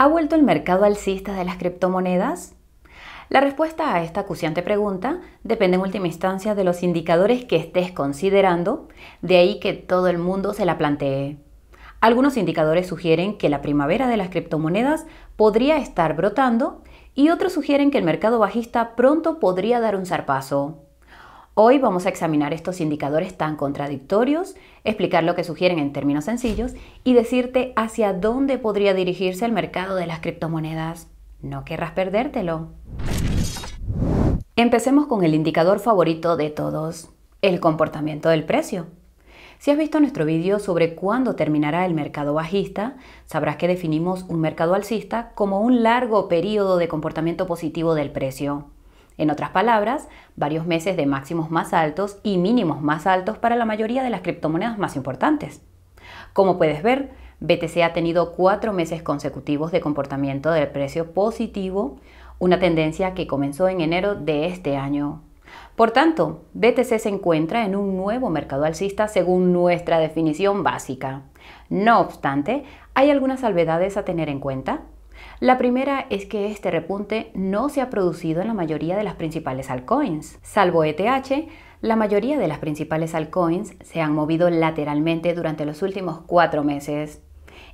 ¿Ha vuelto el mercado alcista de las criptomonedas? La respuesta a esta acuciante pregunta depende en última instancia de los indicadores que estés considerando, de ahí que todo el mundo se la plantee. Algunos indicadores sugieren que la primavera de las criptomonedas podría estar brotando y otros sugieren que el mercado bajista pronto podría dar un zarpazo. Hoy vamos a examinar estos indicadores tan contradictorios, explicar lo que sugieren en términos sencillos y decirte hacia dónde podría dirigirse el mercado de las criptomonedas. No querrás perdértelo. Empecemos con el indicador favorito de todos, el comportamiento del precio. Si has visto nuestro vídeo sobre cuándo terminará el mercado bajista, sabrás que definimos un mercado alcista como un largo periodo de comportamiento positivo del precio. En otras palabras, varios meses de máximos más altos y mínimos más altos para la mayoría de las criptomonedas más importantes. Como puedes ver, BTC ha tenido cuatro meses consecutivos de comportamiento del precio positivo, una tendencia que comenzó en enero de este año. Por tanto, BTC se encuentra en un nuevo mercado alcista según nuestra definición básica. No obstante, hay algunas salvedades a tener en cuenta. La primera es que este repunte no se ha producido en la mayoría de las principales altcoins. Salvo ETH, la mayoría de las principales altcoins se han movido lateralmente durante los últimos cuatro meses.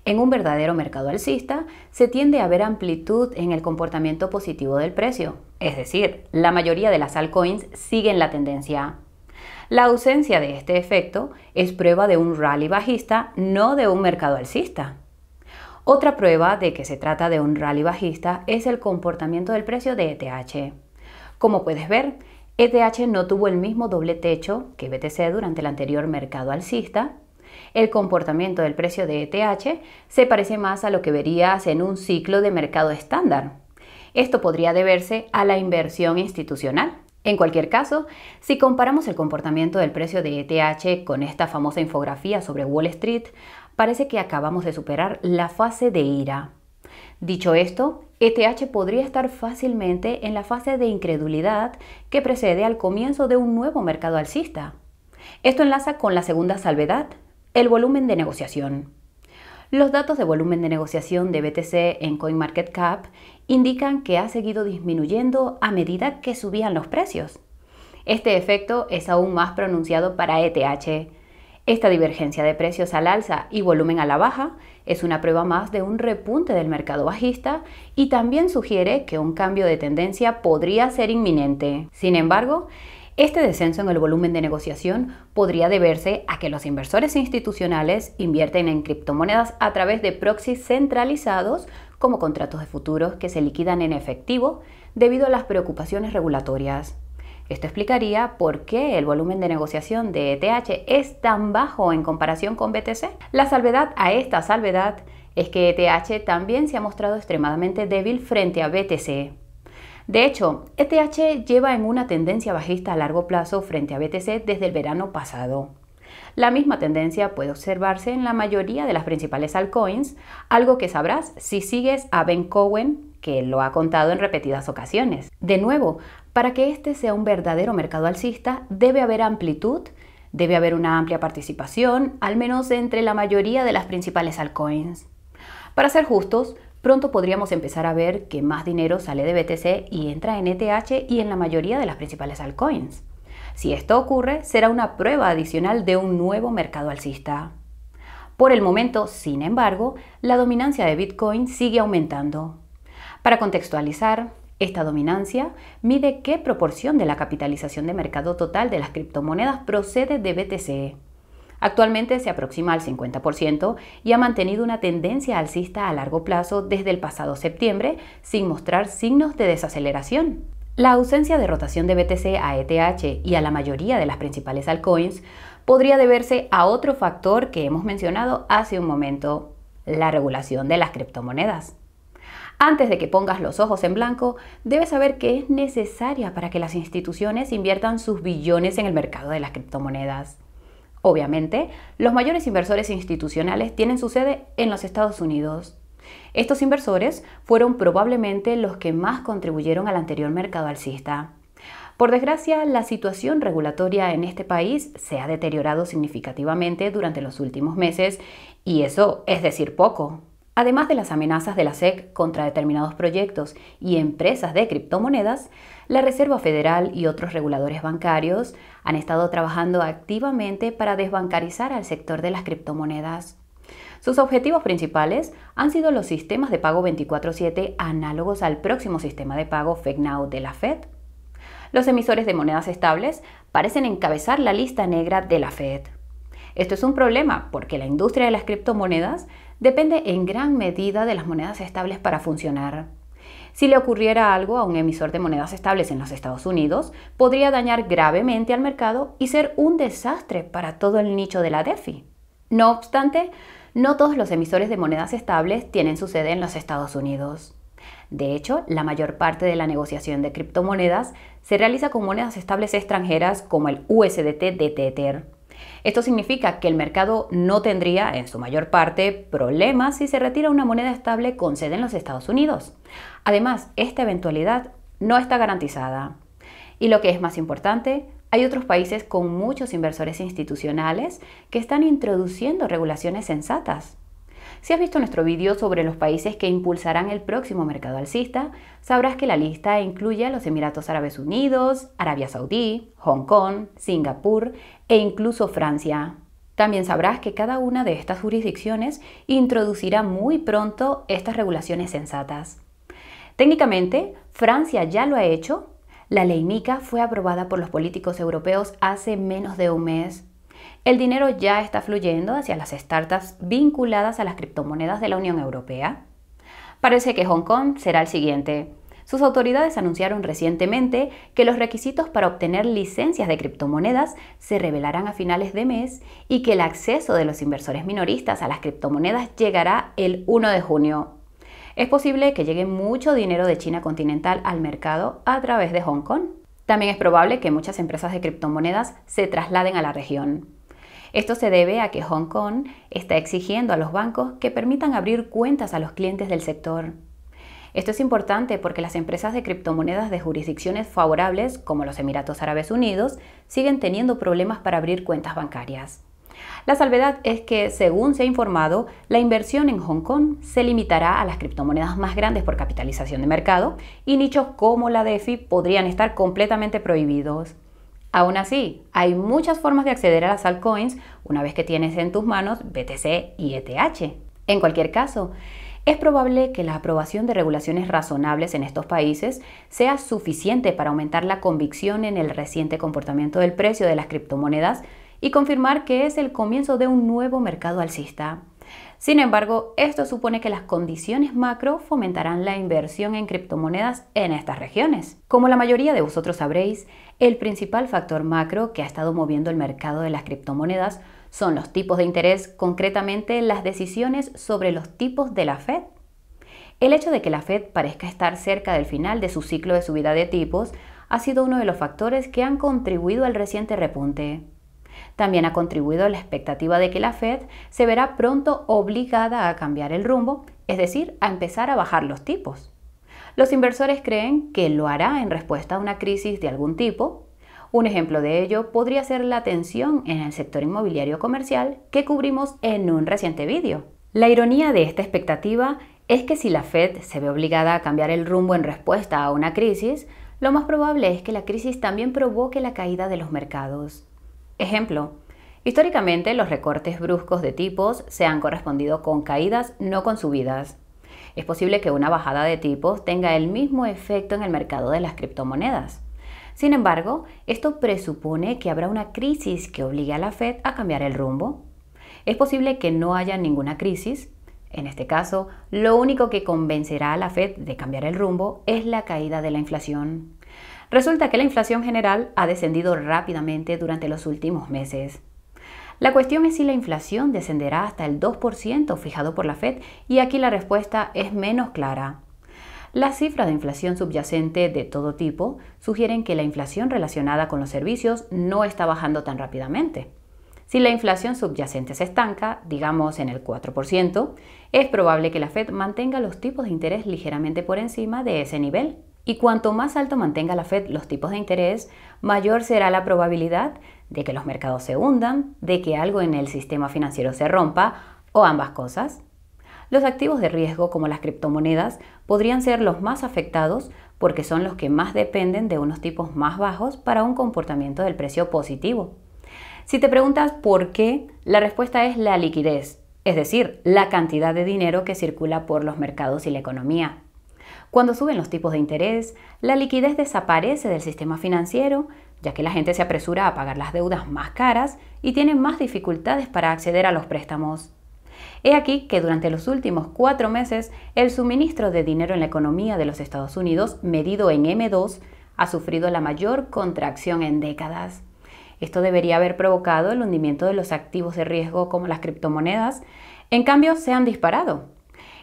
En un verdadero mercado alcista se tiende a ver amplitud en el comportamiento positivo del precio, es decir, la mayoría de las altcoins siguen la tendencia. La ausencia de este efecto es prueba de un rally bajista, no de un mercado alcista. Otra prueba de que se trata de un rally bajista es el comportamiento del precio de ETH. Como puedes ver, ETH no tuvo el mismo doble techo que BTC durante el anterior mercado alcista. El comportamiento del precio de ETH se parece más a lo que verías en un ciclo de mercado estándar. Esto podría deberse a la inversión institucional. En cualquier caso, si comparamos el comportamiento del precio de ETH con esta famosa infografía sobre Wall Street, Parece que acabamos de superar la fase de ira. Dicho esto, ETH podría estar fácilmente en la fase de incredulidad que precede al comienzo de un nuevo mercado alcista. Esto enlaza con la segunda salvedad, el volumen de negociación. Los datos de volumen de negociación de BTC en CoinMarketCap indican que ha seguido disminuyendo a medida que subían los precios. Este efecto es aún más pronunciado para ETH, esta divergencia de precios al alza y volumen a la baja es una prueba más de un repunte del mercado bajista y también sugiere que un cambio de tendencia podría ser inminente. Sin embargo, este descenso en el volumen de negociación podría deberse a que los inversores institucionales invierten en criptomonedas a través de proxies centralizados como contratos de futuros que se liquidan en efectivo debido a las preocupaciones regulatorias. Esto explicaría por qué el volumen de negociación de ETH es tan bajo en comparación con BTC. La salvedad a esta salvedad es que ETH también se ha mostrado extremadamente débil frente a BTC. De hecho, ETH lleva en una tendencia bajista a largo plazo frente a BTC desde el verano pasado. La misma tendencia puede observarse en la mayoría de las principales altcoins, algo que sabrás si sigues a Ben Cohen, que lo ha contado en repetidas ocasiones. De nuevo, para que este sea un verdadero mercado alcista, debe haber amplitud, debe haber una amplia participación, al menos entre la mayoría de las principales altcoins. Para ser justos, pronto podríamos empezar a ver que más dinero sale de BTC y entra en ETH y en la mayoría de las principales altcoins. Si esto ocurre, será una prueba adicional de un nuevo mercado alcista. Por el momento, sin embargo, la dominancia de Bitcoin sigue aumentando. Para contextualizar, esta dominancia mide qué proporción de la capitalización de mercado total de las criptomonedas procede de BTC. Actualmente se aproxima al 50% y ha mantenido una tendencia alcista a largo plazo desde el pasado septiembre sin mostrar signos de desaceleración. La ausencia de rotación de BTC a ETH y a la mayoría de las principales altcoins podría deberse a otro factor que hemos mencionado hace un momento, la regulación de las criptomonedas. Antes de que pongas los ojos en blanco, debes saber que es necesaria para que las instituciones inviertan sus billones en el mercado de las criptomonedas. Obviamente, los mayores inversores institucionales tienen su sede en los Estados Unidos. Estos inversores fueron probablemente los que más contribuyeron al anterior mercado alcista. Por desgracia, la situación regulatoria en este país se ha deteriorado significativamente durante los últimos meses y eso es decir poco. Además de las amenazas de la SEC contra determinados proyectos y empresas de criptomonedas, la Reserva Federal y otros reguladores bancarios han estado trabajando activamente para desbancarizar al sector de las criptomonedas. Sus objetivos principales han sido los sistemas de pago 24/7 análogos al próximo sistema de pago FedNow de la Fed. Los emisores de monedas estables parecen encabezar la lista negra de la Fed. Esto es un problema porque la industria de las criptomonedas depende en gran medida de las monedas estables para funcionar. Si le ocurriera algo a un emisor de monedas estables en los Estados Unidos, podría dañar gravemente al mercado y ser un desastre para todo el nicho de la DeFi. No obstante, no todos los emisores de monedas estables tienen su sede en los Estados Unidos. De hecho, la mayor parte de la negociación de criptomonedas se realiza con monedas estables extranjeras como el USDT de Tether, esto significa que el mercado no tendría, en su mayor parte, problemas si se retira una moneda estable con sede en los Estados Unidos. Además, esta eventualidad no está garantizada. Y lo que es más importante, hay otros países con muchos inversores institucionales que están introduciendo regulaciones sensatas. Si has visto nuestro vídeo sobre los países que impulsarán el próximo mercado alcista, sabrás que la lista incluye a los Emiratos Árabes Unidos, Arabia Saudí, Hong Kong, Singapur e incluso Francia. También sabrás que cada una de estas jurisdicciones introducirá muy pronto estas regulaciones sensatas. Técnicamente, Francia ya lo ha hecho. La ley MICA fue aprobada por los políticos europeos hace menos de un mes. El dinero ya está fluyendo hacia las startups vinculadas a las criptomonedas de la Unión Europea. Parece que Hong Kong será el siguiente. Sus autoridades anunciaron recientemente que los requisitos para obtener licencias de criptomonedas se revelarán a finales de mes y que el acceso de los inversores minoristas a las criptomonedas llegará el 1 de junio. Es posible que llegue mucho dinero de China continental al mercado a través de Hong Kong. También es probable que muchas empresas de criptomonedas se trasladen a la región. Esto se debe a que Hong Kong está exigiendo a los bancos que permitan abrir cuentas a los clientes del sector. Esto es importante porque las empresas de criptomonedas de jurisdicciones favorables, como los Emiratos Árabes Unidos, siguen teniendo problemas para abrir cuentas bancarias. La salvedad es que, según se ha informado, la inversión en Hong Kong se limitará a las criptomonedas más grandes por capitalización de mercado y nichos como la DeFi podrían estar completamente prohibidos. Aún así, hay muchas formas de acceder a las altcoins una vez que tienes en tus manos BTC y ETH. En cualquier caso, es probable que la aprobación de regulaciones razonables en estos países sea suficiente para aumentar la convicción en el reciente comportamiento del precio de las criptomonedas y confirmar que es el comienzo de un nuevo mercado alcista sin embargo, esto supone que las condiciones macro fomentarán la inversión en criptomonedas en estas regiones. Como la mayoría de vosotros sabréis, el principal factor macro que ha estado moviendo el mercado de las criptomonedas son los tipos de interés, concretamente las decisiones sobre los tipos de la Fed. El hecho de que la Fed parezca estar cerca del final de su ciclo de subida de tipos ha sido uno de los factores que han contribuido al reciente repunte. También ha contribuido la expectativa de que la Fed se verá pronto obligada a cambiar el rumbo, es decir, a empezar a bajar los tipos. Los inversores creen que lo hará en respuesta a una crisis de algún tipo. Un ejemplo de ello podría ser la tensión en el sector inmobiliario comercial que cubrimos en un reciente vídeo. La ironía de esta expectativa es que si la Fed se ve obligada a cambiar el rumbo en respuesta a una crisis, lo más probable es que la crisis también provoque la caída de los mercados. Ejemplo, históricamente los recortes bruscos de tipos se han correspondido con caídas, no con subidas. Es posible que una bajada de tipos tenga el mismo efecto en el mercado de las criptomonedas. Sin embargo, esto presupone que habrá una crisis que obligue a la Fed a cambiar el rumbo. Es posible que no haya ninguna crisis. En este caso, lo único que convencerá a la Fed de cambiar el rumbo es la caída de la inflación. Resulta que la inflación general ha descendido rápidamente durante los últimos meses. La cuestión es si la inflación descenderá hasta el 2% fijado por la Fed y aquí la respuesta es menos clara. Las cifras de inflación subyacente de todo tipo sugieren que la inflación relacionada con los servicios no está bajando tan rápidamente. Si la inflación subyacente se estanca, digamos en el 4%, es probable que la Fed mantenga los tipos de interés ligeramente por encima de ese nivel y cuanto más alto mantenga la Fed los tipos de interés, mayor será la probabilidad de que los mercados se hundan, de que algo en el sistema financiero se rompa o ambas cosas. Los activos de riesgo como las criptomonedas podrían ser los más afectados porque son los que más dependen de unos tipos más bajos para un comportamiento del precio positivo. Si te preguntas por qué, la respuesta es la liquidez, es decir, la cantidad de dinero que circula por los mercados y la economía. Cuando suben los tipos de interés, la liquidez desaparece del sistema financiero, ya que la gente se apresura a pagar las deudas más caras y tiene más dificultades para acceder a los préstamos. He aquí que durante los últimos cuatro meses el suministro de dinero en la economía de los Estados Unidos, medido en M2, ha sufrido la mayor contracción en décadas. Esto debería haber provocado el hundimiento de los activos de riesgo como las criptomonedas. En cambio, se han disparado.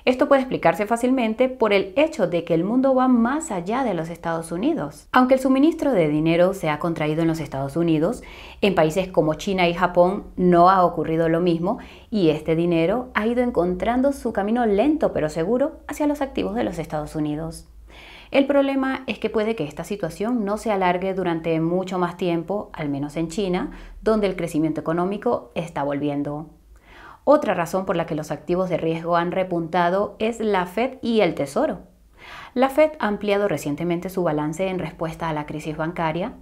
Esto puede explicarse fácilmente por el hecho de que el mundo va más allá de los Estados Unidos. Aunque el suministro de dinero se ha contraído en los Estados Unidos, en países como China y Japón no ha ocurrido lo mismo y este dinero ha ido encontrando su camino lento pero seguro hacia los activos de los Estados Unidos. El problema es que puede que esta situación no se alargue durante mucho más tiempo, al menos en China, donde el crecimiento económico está volviendo. Otra razón por la que los activos de riesgo han repuntado es la Fed y el Tesoro. La Fed ha ampliado recientemente su balance en respuesta a la crisis bancaria.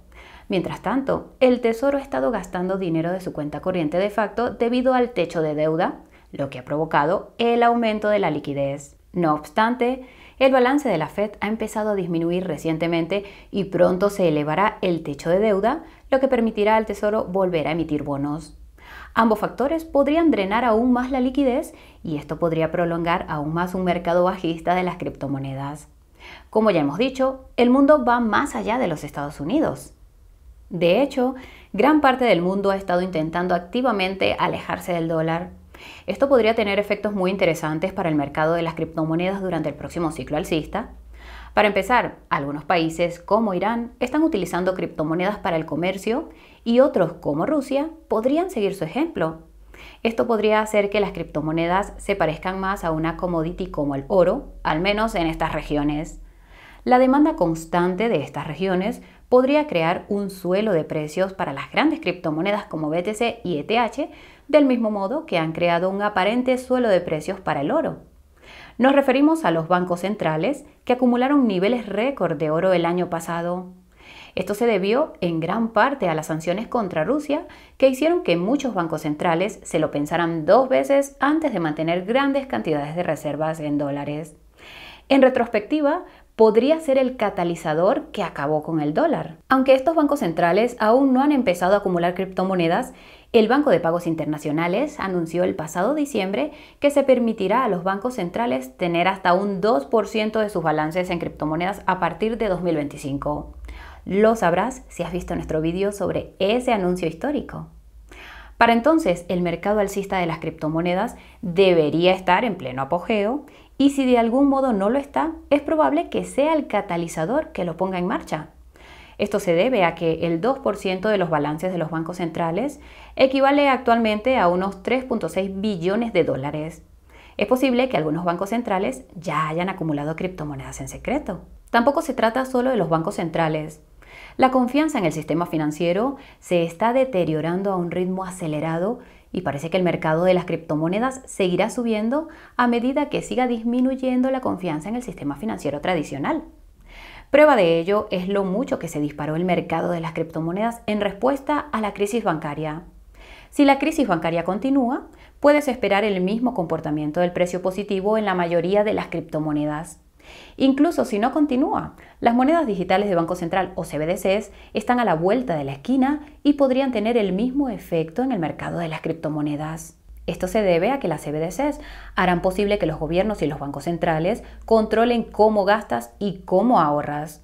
Mientras tanto, el Tesoro ha estado gastando dinero de su cuenta corriente de facto debido al techo de deuda, lo que ha provocado el aumento de la liquidez. No obstante, el balance de la Fed ha empezado a disminuir recientemente y pronto se elevará el techo de deuda, lo que permitirá al Tesoro volver a emitir bonos. Ambos factores podrían drenar aún más la liquidez y esto podría prolongar aún más un mercado bajista de las criptomonedas. Como ya hemos dicho, el mundo va más allá de los Estados Unidos. De hecho, gran parte del mundo ha estado intentando activamente alejarse del dólar. Esto podría tener efectos muy interesantes para el mercado de las criptomonedas durante el próximo ciclo alcista. Para empezar, algunos países como Irán están utilizando criptomonedas para el comercio y otros como Rusia podrían seguir su ejemplo. Esto podría hacer que las criptomonedas se parezcan más a una commodity como el oro, al menos en estas regiones. La demanda constante de estas regiones podría crear un suelo de precios para las grandes criptomonedas como BTC y ETH, del mismo modo que han creado un aparente suelo de precios para el oro. Nos referimos a los bancos centrales que acumularon niveles récord de oro el año pasado. Esto se debió en gran parte a las sanciones contra Rusia que hicieron que muchos bancos centrales se lo pensaran dos veces antes de mantener grandes cantidades de reservas en dólares. En retrospectiva, podría ser el catalizador que acabó con el dólar. Aunque estos bancos centrales aún no han empezado a acumular criptomonedas, el Banco de Pagos Internacionales anunció el pasado diciembre que se permitirá a los bancos centrales tener hasta un 2% de sus balances en criptomonedas a partir de 2025. Lo sabrás si has visto nuestro vídeo sobre ese anuncio histórico. Para entonces, el mercado alcista de las criptomonedas debería estar en pleno apogeo y si de algún modo no lo está, es probable que sea el catalizador que lo ponga en marcha. Esto se debe a que el 2% de los balances de los bancos centrales equivale actualmente a unos 3.6 billones de dólares. Es posible que algunos bancos centrales ya hayan acumulado criptomonedas en secreto. Tampoco se trata solo de los bancos centrales. La confianza en el sistema financiero se está deteriorando a un ritmo acelerado y parece que el mercado de las criptomonedas seguirá subiendo a medida que siga disminuyendo la confianza en el sistema financiero tradicional. Prueba de ello es lo mucho que se disparó el mercado de las criptomonedas en respuesta a la crisis bancaria. Si la crisis bancaria continúa, puedes esperar el mismo comportamiento del precio positivo en la mayoría de las criptomonedas. Incluso si no continúa, las monedas digitales de Banco Central o CBDCs están a la vuelta de la esquina y podrían tener el mismo efecto en el mercado de las criptomonedas. Esto se debe a que las CBDCs harán posible que los gobiernos y los bancos centrales controlen cómo gastas y cómo ahorras.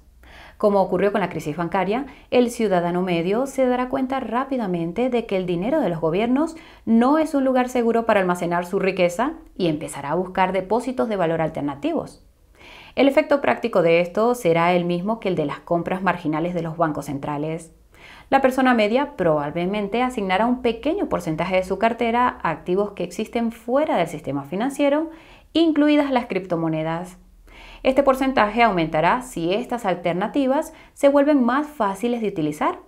Como ocurrió con la crisis bancaria, el ciudadano medio se dará cuenta rápidamente de que el dinero de los gobiernos no es un lugar seguro para almacenar su riqueza y empezará a buscar depósitos de valor alternativos. El efecto práctico de esto será el mismo que el de las compras marginales de los bancos centrales. La persona media probablemente asignará un pequeño porcentaje de su cartera a activos que existen fuera del sistema financiero, incluidas las criptomonedas. Este porcentaje aumentará si estas alternativas se vuelven más fáciles de utilizar.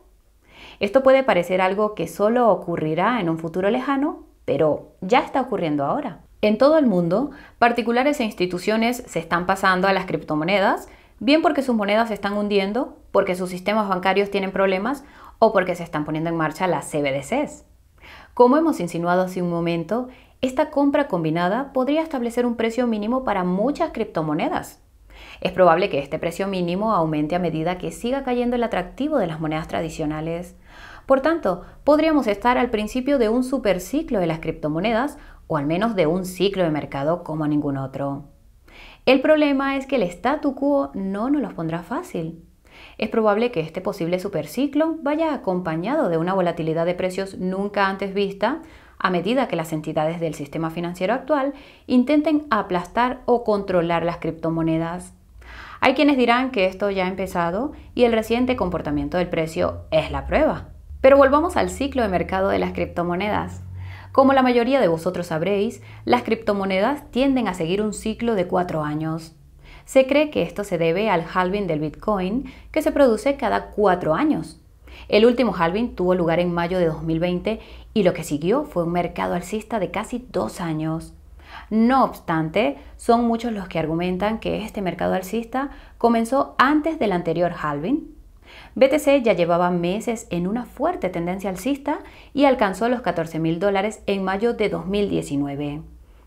Esto puede parecer algo que solo ocurrirá en un futuro lejano, pero ya está ocurriendo ahora. En todo el mundo, particulares e instituciones se están pasando a las criptomonedas, bien porque sus monedas se están hundiendo, porque sus sistemas bancarios tienen problemas o porque se están poniendo en marcha las CBDCs. Como hemos insinuado hace un momento, esta compra combinada podría establecer un precio mínimo para muchas criptomonedas. Es probable que este precio mínimo aumente a medida que siga cayendo el atractivo de las monedas tradicionales. Por tanto, podríamos estar al principio de un superciclo de las criptomonedas o al menos de un ciclo de mercado como ningún otro. El problema es que el statu quo no nos los pondrá fácil. Es probable que este posible superciclo vaya acompañado de una volatilidad de precios nunca antes vista a medida que las entidades del sistema financiero actual intenten aplastar o controlar las criptomonedas. Hay quienes dirán que esto ya ha empezado y el reciente comportamiento del precio es la prueba. Pero volvamos al ciclo de mercado de las criptomonedas. Como la mayoría de vosotros sabréis, las criptomonedas tienden a seguir un ciclo de cuatro años. Se cree que esto se debe al halving del Bitcoin, que se produce cada cuatro años. El último halving tuvo lugar en mayo de 2020 y lo que siguió fue un mercado alcista de casi dos años. No obstante, son muchos los que argumentan que este mercado alcista comenzó antes del anterior halving BTC ya llevaba meses en una fuerte tendencia alcista y alcanzó los 14.000 mil dólares en mayo de 2019.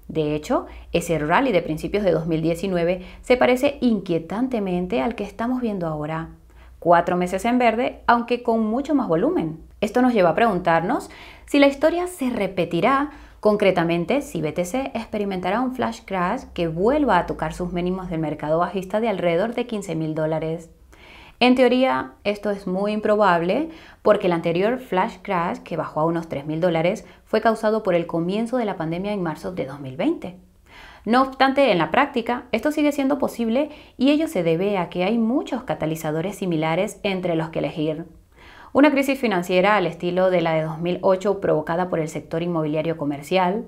De hecho, ese rally de principios de 2019 se parece inquietantemente al que estamos viendo ahora. Cuatro meses en verde, aunque con mucho más volumen. Esto nos lleva a preguntarnos si la historia se repetirá, concretamente si BTC experimentará un flash crash que vuelva a tocar sus mínimos del mercado bajista de alrededor de 15.000 mil dólares. En teoría, esto es muy improbable porque el anterior flash crash, que bajó a unos 3.000 dólares, fue causado por el comienzo de la pandemia en marzo de 2020. No obstante, en la práctica, esto sigue siendo posible y ello se debe a que hay muchos catalizadores similares entre los que elegir. Una crisis financiera al estilo de la de 2008 provocada por el sector inmobiliario comercial,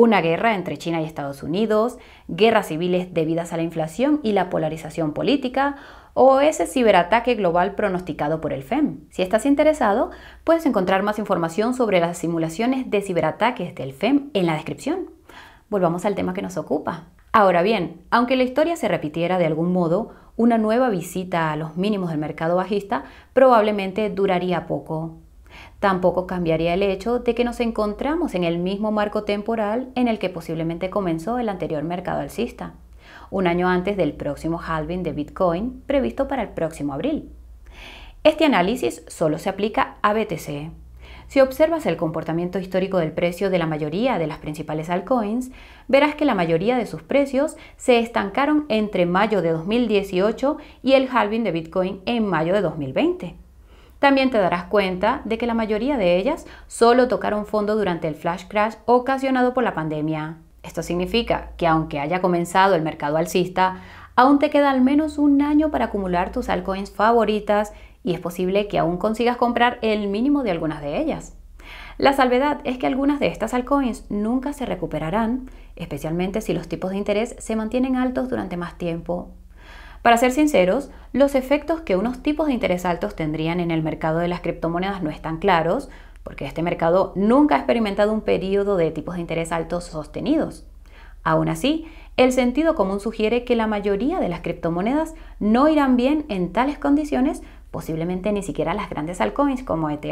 una guerra entre China y Estados Unidos, guerras civiles debidas a la inflación y la polarización política, o ese ciberataque global pronosticado por el FEM. Si estás interesado, puedes encontrar más información sobre las simulaciones de ciberataques del FEM en la descripción. Volvamos al tema que nos ocupa. Ahora bien, aunque la historia se repitiera de algún modo, una nueva visita a los mínimos del mercado bajista probablemente duraría poco. Tampoco cambiaría el hecho de que nos encontramos en el mismo marco temporal en el que posiblemente comenzó el anterior mercado alcista, un año antes del próximo halving de Bitcoin previsto para el próximo abril. Este análisis solo se aplica a BTC. Si observas el comportamiento histórico del precio de la mayoría de las principales altcoins, verás que la mayoría de sus precios se estancaron entre mayo de 2018 y el halving de Bitcoin en mayo de 2020. También te darás cuenta de que la mayoría de ellas solo tocaron fondo durante el flash crash ocasionado por la pandemia. Esto significa que aunque haya comenzado el mercado alcista, aún te queda al menos un año para acumular tus altcoins favoritas y es posible que aún consigas comprar el mínimo de algunas de ellas. La salvedad es que algunas de estas altcoins nunca se recuperarán, especialmente si los tipos de interés se mantienen altos durante más tiempo para ser sinceros, los efectos que unos tipos de interés altos tendrían en el mercado de las criptomonedas no están claros, porque este mercado nunca ha experimentado un periodo de tipos de interés altos sostenidos. Aún así, el sentido común sugiere que la mayoría de las criptomonedas no irán bien en tales condiciones posiblemente ni siquiera las grandes altcoins como ETH.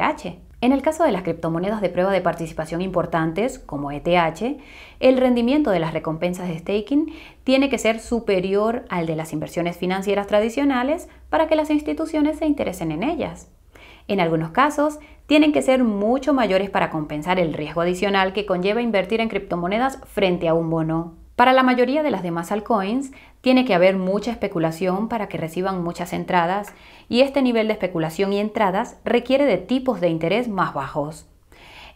En el caso de las criptomonedas de prueba de participación importantes como ETH, el rendimiento de las recompensas de staking tiene que ser superior al de las inversiones financieras tradicionales para que las instituciones se interesen en ellas. En algunos casos, tienen que ser mucho mayores para compensar el riesgo adicional que conlleva invertir en criptomonedas frente a un bono para la mayoría de las demás altcoins, tiene que haber mucha especulación para que reciban muchas entradas y este nivel de especulación y entradas requiere de tipos de interés más bajos.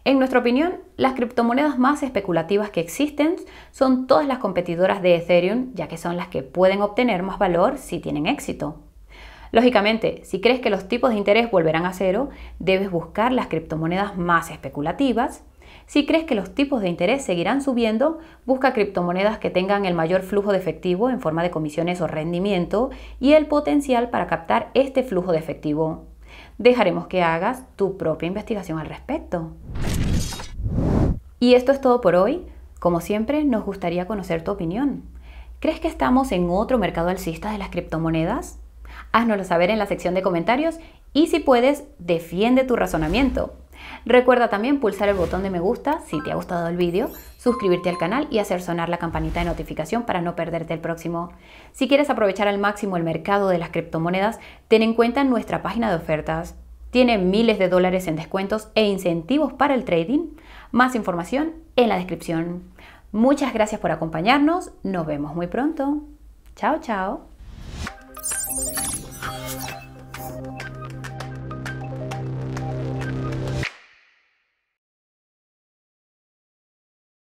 En nuestra opinión, las criptomonedas más especulativas que existen son todas las competidoras de Ethereum, ya que son las que pueden obtener más valor si tienen éxito. Lógicamente, si crees que los tipos de interés volverán a cero, debes buscar las criptomonedas más especulativas si crees que los tipos de interés seguirán subiendo, busca criptomonedas que tengan el mayor flujo de efectivo en forma de comisiones o rendimiento y el potencial para captar este flujo de efectivo. Dejaremos que hagas tu propia investigación al respecto. Y esto es todo por hoy. Como siempre, nos gustaría conocer tu opinión. ¿Crees que estamos en otro mercado alcista de las criptomonedas? Haznoslo saber en la sección de comentarios y si puedes, defiende tu razonamiento. Recuerda también pulsar el botón de me gusta si te ha gustado el vídeo, suscribirte al canal y hacer sonar la campanita de notificación para no perderte el próximo. Si quieres aprovechar al máximo el mercado de las criptomonedas, ten en cuenta nuestra página de ofertas. Tiene miles de dólares en descuentos e incentivos para el trading. Más información en la descripción. Muchas gracias por acompañarnos. Nos vemos muy pronto. Chao, chao.